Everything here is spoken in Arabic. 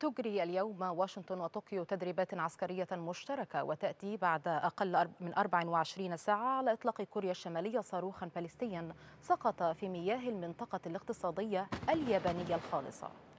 تجري اليوم واشنطن وطوكيو تدريبات عسكرية مشتركة وتأتي بعد أقل من 24 ساعة على إطلاق كوريا الشمالية صاروخا باليستيا سقط في مياه المنطقة الاقتصادية اليابانية الخالصة